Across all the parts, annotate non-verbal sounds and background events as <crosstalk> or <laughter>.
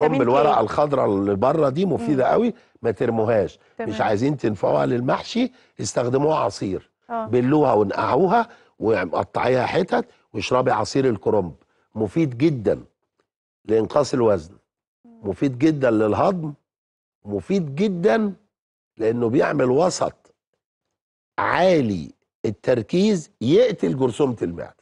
كم الورقه الخضراء اللي بره دي مفيده مم. قوي ما ترموهاش تمام. مش عايزين تنفعوها للمحشي استخدموها عصير آه. بلوها ونقعوها وقطعيها حتت واشربي عصير الكرنب مفيد جدا لانقاص الوزن مم. مفيد جدا للهضم مفيد جدا لانه بيعمل وسط عالي التركيز يقتل جرثومه المعده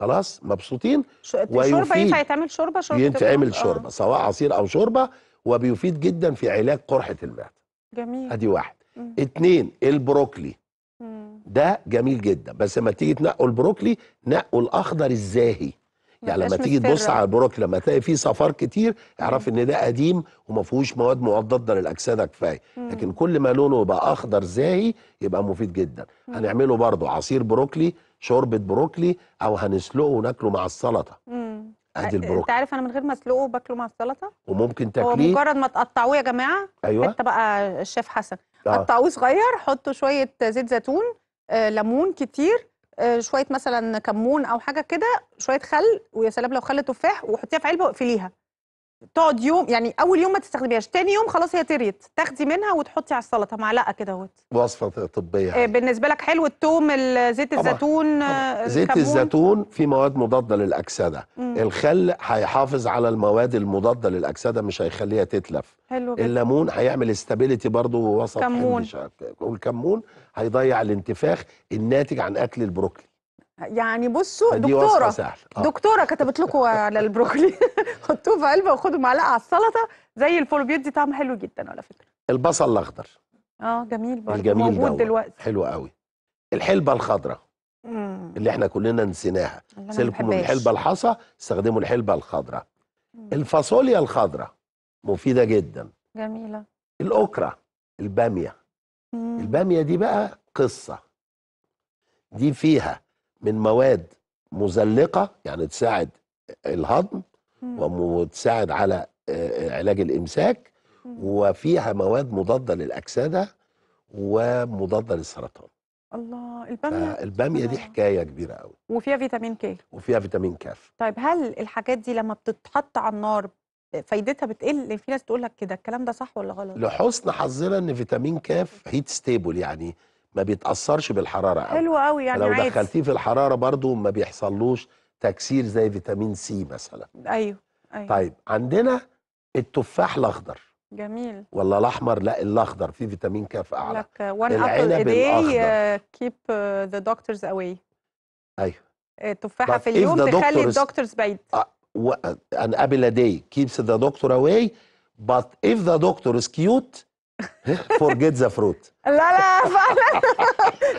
خلاص مبسوطين الشوربه ينفع يتعمل شوربه شوربه يتعمل شوربه آه. سواء عصير او شوربه وبيفيد جدا في علاج قرحه المعده جميل ادي واحد مم. اتنين البروكلي مم. ده جميل جدا بس لما تيجي تنقوا البروكلي نقوا الاخضر الزاهي يعني لما تيجي تبص على البروكلي لما تلاقي فيه صفار كتير اعرف ان ده قديم وما فيهوش مواد مضاده للاكسده كفايه لكن كل ما لونه يبقى اخضر زاهي يبقى مفيد جدا مم. هنعمله برضو عصير بروكلي شوربه بروكلي او هنسلقه وناكله مع السلطه امم ادي البروكلي انت عارف انا من غير ما اسلقه باكله مع السلطه وممكن تاكليه ومجرد ما تقطعوه يا جماعه ايوه انت بقى الشيف حسن آه. قطعوه صغير حطوا شويه زيت زيتون آه ليمون كتير آه شويه مثلا كمون او حاجه كده شويه خل ويا سلام لو خل تفاح وحطيها في علبه واقفليها تقعد يوم يعني اول يوم ما تستخدميهاش تاني يوم خلاص هي طريت تاخدي منها وتحطي على السلطه معلقه كده اهوت وصفه طبيه يعني. بالنسبه لك حلو التوم زيت الزيتون آه، زيت الزيتون في مواد مضاده للاكسده مم. الخل هيحافظ على المواد المضاده للاكسده مش هيخليها تتلف حلو جدا. الليمون هيعمل استابيليتي برضه وسط كمون والكمون هيضيع الانتفاخ الناتج عن اكل البروكلي يعني بصوا دكتوره آه. دكتوره كتبت لكم <laughs> على البروكلي <laughs> حطوه في علبه وخدوا معلقه على السلطه زي الفول بيدي طعم حلو جدا على فكره البصل الاخضر اه جميل برضه الجميل موجود دلوقتي حلو قوي الحلبه الخضراء اللي احنا كلنا نسيناها سيبكم من الحلبه الحصى استخدموا الحلبه الخضراء الفاصوليا الخضراء مفيده جدا جميله الاوكرا الباميه الباميه دي بقى قصه دي فيها من مواد مزلقه يعني تساعد الهضم وتساعد على علاج الامساك وفيها مواد مضاده للاكسده ومضاده للسرطان الله الباميه الباميه دي حكايه كبيره قوي وفيها فيتامين كي وفيها فيتامين كاف طيب هل الحاجات دي لما بتتحط على النار فايدتها بتقل في ناس تقول لك كده الكلام ده صح ولا غلط لحسن حظنا ان فيتامين كاف هيت ستيبل يعني ما بيتاثرش بالحراره قوي حلو قوي يعني لو دخلتيه في الحراره برضو ما بيحصلوش تكسير زي فيتامين سي مثلا ايوه ايوه طيب عندنا التفاح الاخضر جميل ولا الاحمر لا الاخضر فيه فيتامين كاف اعلى لك وان ابل ا كيب ذا دكتورز اواي ايوه التفاحه في اليوم تخلي الدكتورز بعيد آه، ان ابل ايدي كيب ذا دكتور اواي away اف ذا the doctor فورجيت ذا فروت لا لا فعلا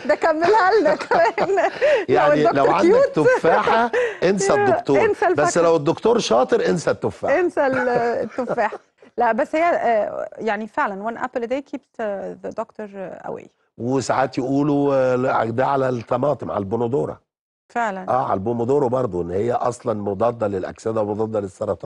ده كملها لنا كمان يعني لو, عندك تفاحه انسى الدكتور انسى بس لو الدكتور شاطر انسى التفاحه انسى التفاحه لا بس هي آه، يعني فعلا وان ابل داي كيبت ذا دكتور اواي وساعات يقولوا آه، ده على الطماطم على البندوره فعلا اه على البومودورو برضه ان هي اصلا مضاده للاكسده ومضاده للسرطان